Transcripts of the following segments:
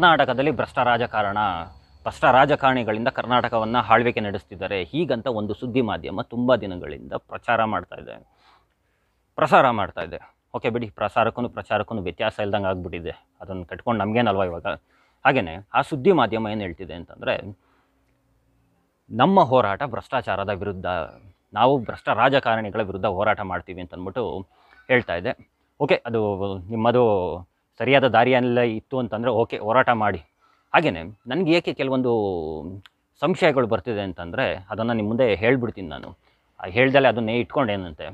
ಕರ್ನಾಟಕದಲ್ಲಿ ಭ್ರಷ್ಟ ರಾಜಕಾರಣ ಭ್ರಷ್ಟ ರಾಜಕಾರಣಿಗಳಿಂದ ಕರ್ನಾಟಕವನ್ನು ಆಳ್ವಿಕೆ ನಡೆಸ್ತಿದ್ದಾರೆ ಹೀಗಂತ ಒಂದು ಸುದ್ದಿ ಮಾಧ್ಯಮ ತುಂಬ ದಿನಗಳಿಂದ ಪ್ರಚಾರ ಮಾಡ್ತಾ ಇದೆ ಪ್ರಸಾರ ಮಾಡ್ತಾ ಇದೆ ಓಕೆ ಬಿಡಿ ಪ್ರಸಾರಕ್ಕೂ ಪ್ರಚಾರಕ್ಕೂ ವ್ಯತ್ಯಾಸ ಇಲ್ದಂಗೆ ಆಗಿಬಿಟ್ಟಿದೆ ಅದನ್ನು ಕಟ್ಕೊಂಡು ನಮಗೇನಲ್ವ ಇವಾಗ ಹಾಗೆಯೇ ಆ ಸುದ್ದಿ ಮಾಧ್ಯಮ ಏನು ಹೇಳ್ತಿದೆ ಅಂತಂದರೆ ನಮ್ಮ ಹೋರಾಟ ಭ್ರಷ್ಟಾಚಾರದ ವಿರುದ್ಧ ನಾವು ಭ್ರಷ್ಟ ರಾಜಕಾರಣಿಗಳ ವಿರುದ್ಧ ಹೋರಾಟ ಮಾಡ್ತೀವಿ ಅಂತಂದ್ಬಿಟ್ಟು ಹೇಳ್ತಾ ಇದೆ ಓಕೆ ಅದು ನಿಮ್ಮದು ಸರಿಯಾದ ದಾರಿಯಲ್ಲ ಇತ್ತು ಅಂತಂದರೆ ಓಕೆ ಹೋರಾಟ ಮಾಡಿ ಹಾಗೆಯೇ ನನಗೆ ಏಕೆ ಕೆಲವೊಂದು ಸಂಶಯಗಳು ಬರ್ತಿದೆ ಅಂತಂದರೆ ಅದನ್ನು ನಿಮ್ಮ ಮುಂದೆ ಹೇಳಿಬಿಡ್ತೀನಿ ನಾನು ಹೇಳ್ದಲೆ ಅದನ್ನೇ ಇಟ್ಕೊಂಡೇನಂತೆ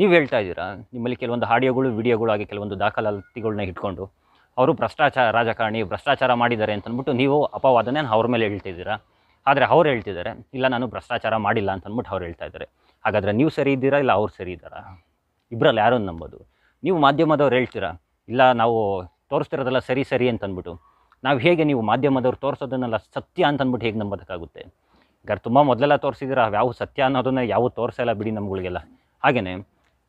ನೀವು ಹೇಳ್ತಾ ಇದ್ದೀರಾ ನಿಮ್ಮಲ್ಲಿ ಕೆಲವೊಂದು ಆಡಿಯೋಗಳು ಹಾಗೆ ಕೆಲವೊಂದು ದಾಖಲಾತಿಗಳನ್ನ ಇಟ್ಕೊಂಡು ಅವರು ಭ್ರಷ್ಟಾಚಾರ ರಾಜಕಾರಣಿ ಭ್ರಷ್ಟಾಚಾರ ಮಾಡಿದ್ದಾರೆ ಅಂತಂದ್ಬಿಟ್ಟು ನೀವು ಅಪವಾದನೇ ಅವ್ರ ಮೇಲೆ ಹೇಳ್ತಿದ್ದೀರಾ ಆದರೆ ಅವ್ರು ಹೇಳ್ತಿದ್ದಾರೆ ಇಲ್ಲ ನಾನು ಭ್ರಷ್ಟಾಚಾರ ಮಾಡಿಲ್ಲ ಅಂತಂದ್ಬಿಟ್ಟು ಅವ್ರು ಹೇಳ್ತಾ ಇದ್ದಾರೆ ಹಾಗಾದರೆ ನೀವು ಸರಿ ಇದ್ದೀರಾ ಇಲ್ಲ ಅವ್ರು ಸರಿ ಇದ್ದಾರಾ ಇಬ್ಬರಲ್ಲಿ ಯಾರನ್ನು ನಂಬೋದು ನೀವು ಮಾಧ್ಯಮದವ್ರು ಹೇಳ್ತೀರಾ ಇಲ್ಲ ನಾವು ತೋರಿಸ್ತಿರೋದೆಲ್ಲ ಸರಿ ಸರಿ ಅಂತ ನಾವು ಹೇಗೆ ನೀವು ಮಾಧ್ಯಮದವ್ರು ತೋರಿಸೋದನ್ನೆಲ್ಲ ಸತ್ಯ ಅಂತ ಹೇಗೆ ನಂಬೋದಕ್ಕಾಗುತ್ತೆ ಈಗ ತುಂಬ ಮೊದಲೆಲ್ಲ ತೋರಿಸಿದ್ರೆ ಯಾವ ಸತ್ಯ ಅನ್ನೋದನ್ನ ಯಾವ ತೋರಿಸಲ್ಲ ಬಿಡಿ ನಮ್ಗಳಿಗೆಲ್ಲ ಹಾಗೆಯೇ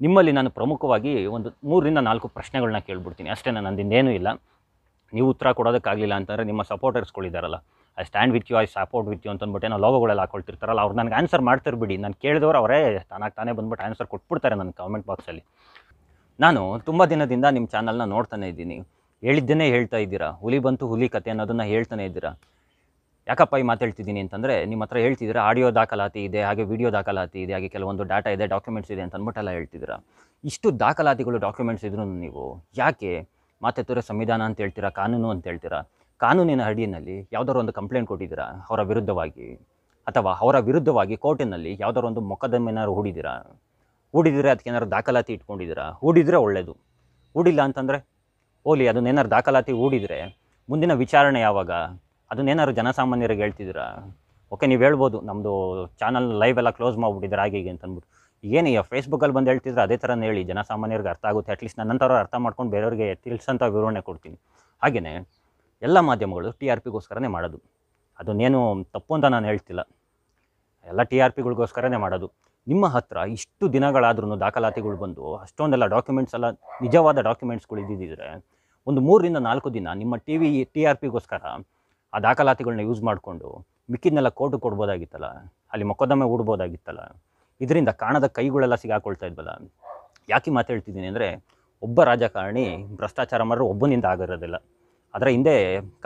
ನಿಮ್ಮಲ್ಲಿ ನಾನು ಪ್ರಮುಖವಾಗಿ ಒಂದು ಮೂರರಿಂದ ನಾಲ್ಕು ಪ್ರಶ್ನೆಗಳನ್ನ ಕೇಳ್ಬಿಡ್ತೀನಿ ಅಷ್ಟೇ ನಾನು ನಂದಿಂದೇನೂ ಇಲ್ಲ ನೀವು ಉತ್ತರ ಕೊಡೋದಕ್ಕಾಗಲಿಲ್ಲ ಅಂತಂದರೆ ನಿಮ್ಮ ಸಪೋರ್ಟರ್ಸ್ಗಳಿದ್ದಾರಲ್ಲ I stand with you I support with you ಅಂತಂದ್ಬಿಟ್ಟು ಏನೋ ಲೋಗೋಗಳೆಲ್ಲ ಹಾಕೊಳ್ತಿರ್ತಾರಲ್ಲ ಅವ್ರು ನನಗೆ ಆನ್ಸರ್ ಮಾಡ್ತಿರ್ಬಿಡಿ ನಾನು ಕೇಳಿದವರು ಅವರೇ ತಾನಾಗಿ ತಾನೇ ಬಂದ್ಬಿಟ್ಟು ಆನ್ಸರ್ ಕೊಟ್ಬಿಡ್ತಾರೆ ನನ್ನ ಕಾಮೆಂಟ್ ಬಾಕ್ಸಲ್ಲಿ ನಾನು ತುಂಬ ದಿನದಿಂದ ನಿಮ್ಮ ಚಾನಲ್ನ ನೋಡ್ತಾನೆ ಇದ್ದೀನಿ ಹೇಳಿದ್ದನ್ನೇ ಹೇಳ್ತಾ ಇದ್ದೀರಾ ಹುಲಿ ಬಂತು ಹುಲಿ ಕತೆ ಅನ್ನೋದನ್ನು ಹೇಳ್ತಾನೆ ಇದ್ದೀರಾ ಯಾಕಪ್ಪ ಈ ಮಾತಾಡ್ತಿದ್ದೀನಿ ಅಂತಂದರೆ ನಿಮ್ಮ ಹತ್ರ ಹೇಳ್ತಿದ್ದೀರಾ ಆಡಿಯೋ ದಾಖಲಾತಿ ಇದೆ ಹಾಗೆ ವಿಡಿಯೋ ದಾಖಲಾತಿ ಇದೆ ಹಾಗೆ ಕೆಲವೊಂದು ಡಾಟಾ ಇದೆ ಡಾಕ್ಯುಮೆಂಟ್ಸ್ ಇದೆ ಅಂತ ಅಂದ್ಬಿಟ್ಟೆಲ್ಲ ಹೇಳ್ತಿದ್ದೀರಾ ಇಷ್ಟು ದಾಖಲಾತಿಗಳು ಡಾಕ್ಯುಮೆಂಟ್ಸ್ ಇದ್ರೂ ನೀವು ಯಾಕೆ ಮಾತಾಡ್ತಾರೆ ಸಂವಿಧಾನ ಅಂತ ಹೇಳ್ತೀರಾ ಕಾನೂನು ಅಂತ ಹೇಳ್ತೀರಾ ಕಾನೂನಿನ ಅಡಿಯಲ್ಲಿ ಯಾವುದಾದ್ರು ಒಂದು ಕಂಪ್ಲೇಂಟ್ ಕೊಟ್ಟಿದ್ದೀರಾ ಅವರ ವಿರುದ್ಧವಾಗಿ ಅಥವಾ ಅವರ ವಿರುದ್ಧವಾಗಿ ಕೋರ್ಟಿನಲ್ಲಿ ಯಾವುದಾದ್ರು ಒಂದು ಮೊಕದ್ದಮೆನಾರು ಹೂಡಿದ್ದೀರಾ ಹೂಡಿದರೆ ಅದಕ್ಕೆ ಏನಾರು ದಾಖಲಾತಿ ಇಟ್ಕೊಂಡಿದ್ದೀರಾ ಹೂಡಿದರೆ ಒಳ್ಳೆಯದು ಹೂಡಿಲ್ಲ ಅಂತಂದರೆ ಓಲಿ ಏನಾದ್ರು ದಾಖಲಾತಿ ಹೂಡಿದರೆ ಮುಂದಿನ ವಿಚಾರಣೆ ಯಾವಾಗ ಅದನ್ನೇನಾರು ಜನಸಾಮಾನ್ಯರಿಗೆ ಹೇಳ್ತಿದ್ದೀರಾ ಓಕೆ ನೀವು ಹೇಳ್ಬೋದು ನಮ್ಮದು ಚಾನಲ್ ಲೈವ್ ಎಲ್ಲ ಕ್ಲೋಸ್ ಮಾಡಿಬಿಟ್ಟಿದ್ರೆ ಹಾಗೆ ಹೀಗೆ ಅಂತಂದ್ಬಿಟ್ಟು ಏನು ಈಗ ಫೇಸ್ಬುಕ್ಕಲ್ಲಿ ಬಂದು ಹೇಳ್ತಿದ್ರೆ ಅದೇ ಥರನೇ ಹೇಳಿ ಜನಸಾಮಾನ್ಯರಿಗೆ ಅರ್ಥ ಆಗುತ್ತೆ ಅಟ್ಲೀಸ್ಟ್ ನಂತರ ಅರ್ಥ ಮಾಡ್ಕೊಂಡು ಬೇರೆಯವ್ರಿಗೆ ತಿಳಿಸೋಂಥ ವಿವರಣೆ ಕೊಡ್ತೀನಿ ಹಾಗೆಯೇ ಎಲ್ಲ ಮಾಧ್ಯಮಗಳು ಟಿ ಆರ್ ಪಿಗೋಸ್ಕರನೇ ಮಾಡೋದು ಅದನ್ನೇನು ತಪ್ಪು ಅಂತ ನಾನು ಹೇಳ್ತಿಲ್ಲ ಎಲ್ಲ ಟಿ ಆರ್ ಪಿಗಳಿಗೋಸ್ಕರನೇ ಮಾಡೋದು ನಿಮ್ಮ ಹತ್ರ ಇಷ್ಟು ದಿನಗಳಾದ್ರೂ ದಾಖಲಾತಿಗಳು ಬಂದು ಅಷ್ಟೊಂದೆಲ್ಲ ಡಾಕ್ಯುಮೆಂಟ್ಸ್ ಎಲ್ಲ ನಿಜವಾದ ಡಾಕ್ಯುಮೆಂಟ್ಸ್ಗಳು ಇದ್ದಿದ್ದರೆ ಒಂದು ಮೂರರಿಂದ ನಾಲ್ಕು ದಿನ ನಿಮ್ಮ ಟಿ ವಿ ಟಿ ಆರ್ ಪಿಗೋಸ್ಕರ ಆ ದಾಖಲಾತಿಗಳನ್ನ ಯೂಸ್ ಮಾಡಿಕೊಂಡು ಮಿಕ್ಕಿದ್ನೆಲ್ಲ ಕೋರ್ಟ್ ಕೊಡ್ಬೋದಾಗಿತ್ತಲ್ಲ ಅಲ್ಲಿ ಮೊಕದ್ದಮೆ ಹೂಡ್ಬೋದಾಗಿತ್ತಲ್ಲ ಇದರಿಂದ ಕಾಣದ ಕೈಗಳೆಲ್ಲ ಸಿಗಾಕೊಳ್ತಾ ಇದ್ವಲ್ಲ ಯಾಕೆ ಮಾತು ಅಂದರೆ ಒಬ್ಬ ರಾಜಕಾರಣಿ ಭ್ರಷ್ಟಾಚಾರ ಮಾಡೋರು ಒಬ್ಬನಿಂದ ಆಗಿರೋದಿಲ್ಲ ಅದರ ಹಿಂದೆ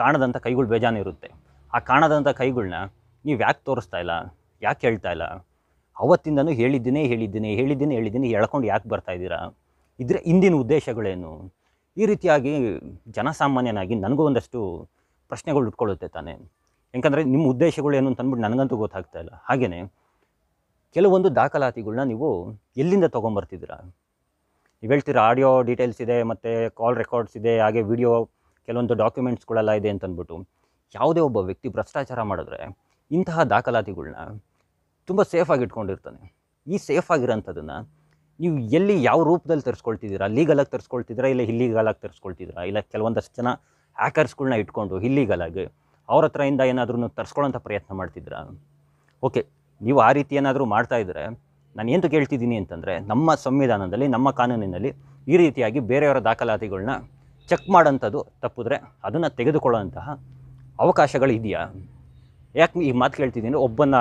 ಕಾಣದಂಥ ಕೈಗಳು ಬೇಜಾನು ಇರುತ್ತೆ ಆ ಕಾಣದಂಥ ಕೈಗಳನ್ನ ನೀವು ಯಾಕೆ ತೋರಿಸ್ತಾ ಇಲ್ಲ ಯಾಕೆ ಹೇಳ್ತಾ ಇಲ್ಲ ಅವತ್ತಿಂದನೂ ಹೇಳಿದ್ದೀನಿ ಹೇಳಿದ್ದೀನಿ ಹೇಳಿದ್ದೀನಿ ಹೇಳಿದ್ದೀನಿ ಹೇಳ್ಕೊಂಡು ಯಾಕೆ ಬರ್ತಾ ಇದ್ದೀರಾ ಇದರ ಹಿಂದಿನ ಉದ್ದೇಶಗಳೇನು ಈ ರೀತಿಯಾಗಿ ಜನಸಾಮಾನ್ಯನಾಗಿ ನನಗೂ ಒಂದಷ್ಟು ಪ್ರಶ್ನೆಗಳು ಉಟ್ಕೊಳ್ಳುತ್ತೆ ತಾನೆ ಯಾಕಂದರೆ ನಿಮ್ಮ ಉದ್ದೇಶಗಳು ಏನು ಅಂತಂದ್ಬಿಟ್ಟು ನನಗಂತೂ ಗೊತ್ತಾಗ್ತಾ ಇಲ್ಲ ಹಾಗೆಯೇ ಕೆಲವೊಂದು ದಾಖಲಾತಿಗಳನ್ನ ನೀವು ಎಲ್ಲಿಂದ ತೊಗೊಂಬರ್ತಿದ್ದೀರಾ ನೀವು ಹೇಳ್ತೀರಾ ಆಡಿಯೋ ಡೀಟೇಲ್ಸ್ ಇದೆ ಮತ್ತು ಕಾಲ್ ರೆಕಾರ್ಡ್ಸ್ ಇದೆ ಹಾಗೆ ವಿಡಿಯೋ ಕೆಲವೊಂದು ಡಾಕ್ಯುಮೆಂಟ್ಸ್ಗಳೆಲ್ಲ ಇದೆ ಅಂತಂದ್ಬಿಟ್ಟು ಯಾವುದೇ ಒಬ್ಬ ವ್ಯಕ್ತಿ ಭ್ರಷ್ಟಾಚಾರ ಮಾಡಿದ್ರೆ ಇಂತಹ ದಾಖಲಾತಿಗಳನ್ನ ತುಂಬ ಸೇಫಾಗಿ ಇಟ್ಕೊಂಡಿರ್ತಾನೆ ಈ ಸೇಫಾಗಿರೋಂಥದ್ದನ್ನು ನೀವು ಎಲ್ಲಿ ಯಾವ ರೂಪದಲ್ಲಿ ತರಿಸ್ಕೊಳ್ತಿದ್ದೀರಾ ಲೀಗಲಾಗಿ ತರಿಸ್ಕೊಳ್ತಿದ್ದೀರಾ ಇಲ್ಲ ಇಲ್ಲಿಗಲಾಗಿ ತರಿಸ್ಕೊಳ್ತಿದ್ದೀರಾ ಇಲ್ಲ ಕೆಲವೊಂದಷ್ಟು ಜನ ಹ್ಯಾಕರ್ಸ್ಗಳನ್ನ ಇಟ್ಕೊಂಡು ಇಲ್ಲಿಗಲಾಗಿ ಅವ್ರ ಹತ್ರದಿಂದ ಏನಾದರೂ ತರಿಸ್ಕೊಳ್ಳೋಂಥ ಪ್ರಯತ್ನ ಮಾಡ್ತಿದ್ದೀರಾ ಓಕೆ ನೀವು ಆ ರೀತಿ ಏನಾದರೂ ಮಾಡ್ತಾಯಿದ್ರೆ ನಾನು ಏನು ಕೇಳ್ತಿದ್ದೀನಿ ಅಂತಂದರೆ ನಮ್ಮ ಸಂವಿಧಾನದಲ್ಲಿ ನಮ್ಮ ಕಾನೂನಿನಲ್ಲಿ ಈ ರೀತಿಯಾಗಿ ಬೇರೆಯವರ ದಾಖಲಾತಿಗಳನ್ನ ಚೆಕ್ ಮಾಡೋಂಥದ್ದು ತಪ್ಪಿದ್ರೆ ಅದನ್ನು ತೆಗೆದುಕೊಳ್ಳೋಂತಹ ಅವಕಾಶಗಳು ಯಾಕೆ ಈ ಮಾತು ಕೇಳ್ತಿದ್ದೀನಿ ಒಬ್ಬನ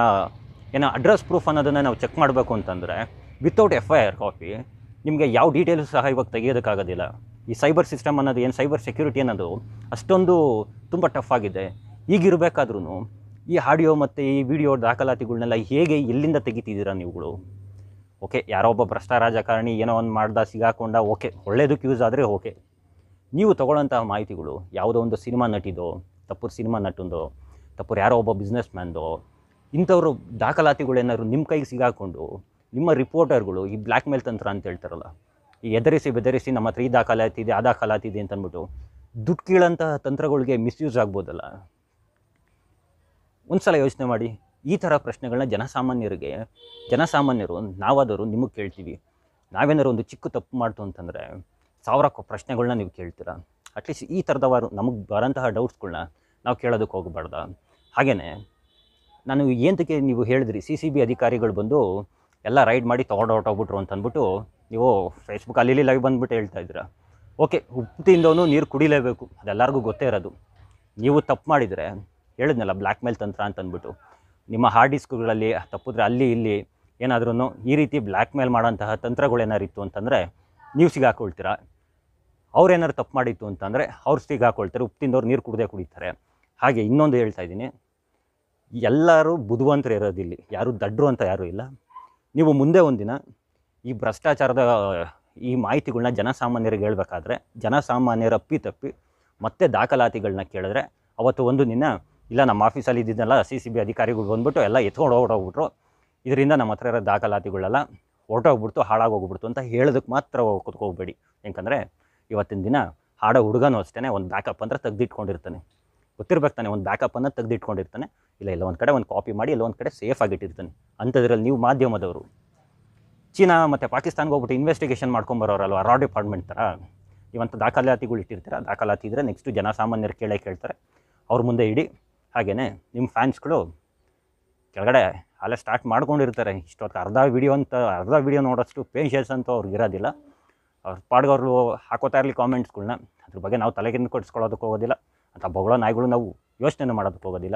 ಏನೋ ಅಡ್ರೆಸ್ ಪ್ರೂಫ್ ಅನ್ನೋದನ್ನು ನಾವು ಚೆಕ್ ಮಾಡಬೇಕು ಅಂತಂದರೆ without F I R copy ನಿಮಗೆ ಯಾವ ಡೀಟೇಲ್ಸ್ ಸಹ ಇವಾಗ ತೆಗಿಯೋದಕ್ಕಾಗೋದಿಲ್ಲ ಈ ಸೈಬರ್ ಸಿಸ್ಟಮ್ ಅನ್ನೋದು ಏನು ಸೈಬರ್ ಸೆಕ್ಯೂರಿಟಿ ಅನ್ನೋದು ಅಷ್ಟೊಂದು ತುಂಬ ಟಫ್ ಆಗಿದೆ ಈಗಿರಬೇಕಾದ್ರೂ ಈ ಆಡಿಯೋ ಮತ್ತು ಈ ವಿಡಿಯೋ ದಾಖಲಾತಿಗಳನ್ನೆಲ್ಲ ಹೇಗೆ ಎಲ್ಲಿಂದ ತೆಗಿತಿದ್ದೀರಾ ನೀವುಗಳು ಓಕೆ ಯಾರೋ ಒಬ್ಬ ಭ್ರಷ್ಟ ರಾಜಕಾರಣಿ ಏನೋ ಒಂದು ಮಾಡ್ದ ಸಿಗಾಕೊಂಡ ಓಕೆ ಒಳ್ಳೇದಕ್ಕೆ ಯೂಸ್ ಆದರೆ ಓಕೆ ನೀವು ತಗೊಳ್ಳೋಂತಹ ಮಾಹಿತಿಗಳು ಯಾವುದೋ ಒಂದು ಸಿನಿಮಾ ನಟಿದೋ ತಪ್ಪು ಸಿನಿಮಾ ನಟಂದೋ ತಪ್ಪು ಯಾರೋ ಒಬ್ಬ ಬಿಸ್ನೆಸ್ ಮ್ಯಾನ್ದೋ ಇಂಥವ್ರು ದಾಖಲಾತಿಗಳೇನಾದ್ರು ನಿಮ್ಮ ಕೈಗೆ ಸಿಗಾಕೊಂಡು ನಿಮ್ಮ ರಿಪೋರ್ಟರ್ಗಳು ಈ ಬ್ಲ್ಯಾಕ್ ಮೇಲ್ ತಂತ್ರ ಅಂತ ಹೇಳ್ತಾರಲ್ಲ ಈ ಎದರಿಸಿ ಬೆದರಿಸಿ ನಮ್ಮ ಹತ್ರ ಈ ದಾಖಲಾತಿ ಇದೆ ಆ ದಾಖಲಾತಿ ಇದೆ ಅಂತ ಅಂದ್ಬಿಟ್ಟು ದುಡ್ಡು ಕೀಳಂತಹ ತಂತ್ರಗಳಿಗೆ ಮಿಸ್ಯೂಸ್ ಆಗ್ಬೋದಲ್ಲ ಒಂದು ಸಲ ಯೋಚನೆ ಮಾಡಿ ಈ ಥರ ಪ್ರಶ್ನೆಗಳನ್ನ ಜನಸಾಮಾನ್ಯರಿಗೆ ಜನಸಾಮಾನ್ಯರು ನಾವಾದರೂ ನಿಮಗೆ ಕೇಳ್ತೀವಿ ನಾವೇನಾದ್ರು ಒಂದು ಚಿಕ್ಕ ತಪ್ಪು ಮಾಡ್ತು ಅಂತಂದರೆ ಸಾವಿರಕ್ಕೂ ಪ್ರಶ್ನೆಗಳನ್ನ ನೀವು ಕೇಳ್ತೀರಾ ಅಟ್ಲೀಸ್ಟ್ ಈ ಥರದವರು ನಮಗೆ ಬರೋಂತಹ ಡೌಟ್ಸ್ಗಳನ್ನ ನಾವು ಕೇಳೋದಕ್ಕೆ ಹೋಗಬಾರ್ದ ಹಾಗೆಯೇ ನಾನು ಏನಕ್ಕೆ ನೀವು ಹೇಳಿದ್ರಿ ಸಿ ಸಿ ಬಿ ಅಧಿಕಾರಿಗಳು ಬಂದು ಎಲ್ಲ ರೈಡ್ ಮಾಡಿ ತೊಗೊಂಡು ಹೊರಟೋಗ್ಬಿಟ್ರು ಅಂತ ಅಂದ್ಬಿಟ್ಟು ನೀವು ಫೇಸ್ಬುಕ್ ಅಲ್ಲಿ ಲೈವ್ ಬಂದ್ಬಿಟ್ಟು ಹೇಳ್ತಾ ಇದ್ದೀರಾ ಓಕೆ ಉಪ್ತಿಂದವನು ನೀರು ಕುಡಿಲೇಬೇಕು ಅದೆಲ್ಲರಿಗೂ ಗೊತ್ತೇ ಇರೋದು ನೀವು ತಪ್ಪು ಮಾಡಿದರೆ ಹೇಳಿದ್ನಲ್ಲ ಬ್ಲ್ಯಾಕ್ ಮೇಲ್ ತಂತ್ರ ಅಂತಂದ್ಬಿಟ್ಟು ನಿಮ್ಮ ಹಾರ್ಡ್ ಡಿಸ್ಕ್ಗಳಲ್ಲಿ ತಪ್ಪಿದ್ರೆ ಅಲ್ಲಿ ಇಲ್ಲಿ ಏನಾದ್ರೂ ಈ ರೀತಿ ಬ್ಲ್ಯಾಕ್ ಮೇಲ್ ಮಾಡೋಂತಹ ತಂತ್ರಗಳೇನಾರು ಇತ್ತು ಅಂತಂದರೆ ನೀವು ಸಿಗಾಕೊಳ್ತೀರಾ ಏನಾರು ತಪ್ಪು ಮಾಡಿತ್ತು ಅಂತಂದರೆ ಅವ್ರು ಸಿಗಾಕೊಳ್ತಾರೆ ಉಪ್ಪಿಂದವ್ರು ನೀರು ಕುಡಿದೇ ಕುಡಿತಾರೆ ಹಾಗೆ ಇನ್ನೊಂದು ಹೇಳ್ತಾ ಇದ್ದೀನಿ ಎಲ್ಲರೂ ಬುದ್ಧಿವಂತರು ಇರೋದು ಇಲ್ಲಿ ಯಾರು ದಡ್ಡರು ಅಂತ ಯಾರೂ ಇಲ್ಲ ನೀವು ಮುಂದೆ ಒಂದಿನ ಈ ಭ್ರಷ್ಟಾಚಾರದ ಈ ಮಾಹಿತಿಗಳನ್ನ ಜನಸಾಮಾನ್ಯರಿಗೆ ಹೇಳಬೇಕಾದ್ರೆ ಜನಸಾಮಾನ್ಯರ ಅಪ್ಪಿ ತಪ್ಪಿ ಮತ್ತೆ ದಾಖಲಾತಿಗಳನ್ನ ಕೇಳಿದ್ರೆ ಅವತ್ತು ಒಂದು ದಿನ ಇಲ್ಲ ನಮ್ಮ ಆಫೀಸಲ್ಲಿ ಇದ್ದಿದ್ದೆಲ್ಲ ಸಿ ಸಿ ಬಿ ಅಧಿಕಾರಿಗಳು ಬಂದುಬಿಟ್ಟು ಎಲ್ಲ ಎತ್ಕೊಂಡು ಹೊರಟೋಗ್ಬಿಟ್ರು ಇದರಿಂದ ನಮ್ಮ ಹತ್ರ ಇರೋ ದಾಖಲಾತಿಗಳೆಲ್ಲ ಹೊರಟೋಗ್ಬಿಡ್ತು ಹಾಳಾಗೋಗ್ಬಿಡ್ತು ಅಂತ ಹೇಳೋದಕ್ಕೆ ಮಾತ್ರ ಕುತ್ಕೋಗ್ಬೇಡಿ ಯಾಕಂದರೆ ಇವತ್ತಿನ ದಿನ ಹಾಡೋ ಹುಡುಗನೂ ಅಷ್ಟೇ ಒಂದು ಬ್ಯಾಕಪ್ ಅಂದರೆ ತೆಗೆದಿಟ್ಕೊಂಡಿರ್ತಾನೆ ಗೊತ್ತಿರ್ಬೇಕು ತಾನೆ ಒಂದು ಬ್ಯಾಕಪ್ ತೆಗೆದಿಟ್ಕೊಂಡಿರ್ತಾನೆ ಇಲ್ಲ ಇಲ್ಲ ಒಂದು ಕಡೆ ಒಂದು ಕಾಪಿ ಮಾಡಿ ಇಲ್ಲ ಒಂದು ಕಡೆ ಸೇಫ್ ಆಗಿಟ್ಟಿರ್ತಾನೆ ಅಂಥದ್ರಲ್ಲಿ ನೀವು ಮಾಧ್ಯಮದವರು ಚೀನಾ ಮತ್ತು ಪಾಕಿಸ್ತಾನ್ಗೆ ಹೋಗ್ಬಿಟ್ಟು ಇನ್ವೆಸ್ಟಿಗೇಷನ್ ಮಾಡ್ಕೊಂಬರೋರಲ್ವ ರಾ ಡಿಪಾರ್ಟ್ಮೆಂಟ್ ಥರ ಇವಂಥ ದಾಖಲಾತಿಗಳು ಇಟ್ಟಿರ್ತೀರ ದಾಖಲಾತಿ ಇದ್ದರೆ ನೆಕ್ಸ್ಟ್ ಜನಸಾಮಾನ್ಯರು ಕೇಳೇ ಕೇಳ್ತಾರೆ ಅವ್ರ ಮುಂದೆ ಇಡಿ ಹಾಗೆಯೇ ನಿಮ್ಮ ಫ್ಯಾನ್ಸ್ಗಳು ಕೆಳಗಡೆ ಅಲ್ಲೇ ಸ್ಟಾರ್ಟ್ ಮಾಡ್ಕೊಂಡಿರ್ತಾರೆ ಇಷ್ಟೊತ್ತು ಅರ್ಧ ವೀಡಿಯೋ ಅಂತ ಅರ್ಧ ವೀಡಿಯೋ ನೋಡೋಷ್ಟು ಪೇಷನ್ಸ್ ಅಂತ ಅವ್ರಿಗೆ ಇರೋದಿಲ್ಲ ಅವ್ರ ಪಾಡ್ಗವ್ರು ಹಾಕೋತಾ ಇರಲಿ ಕಾಮೆಂಟ್ಸ್ಗಳನ್ನ ಅದ್ರ ಬಗ್ಗೆ ನಾವು ತಲೆಗಿಂದ ಕೊಡಿಸ್ಕೊಳ್ಳೋದಕ್ಕೆ ಹೋಗೋದಿಲ್ಲ ಅಂತ ಬೊಗಳೋ ನಾಯಿಗಳು ನಾವು ಯೋಚನೆ ಮಾಡೋದಕ್ಕೆ ಹೋಗೋದಿಲ್ಲ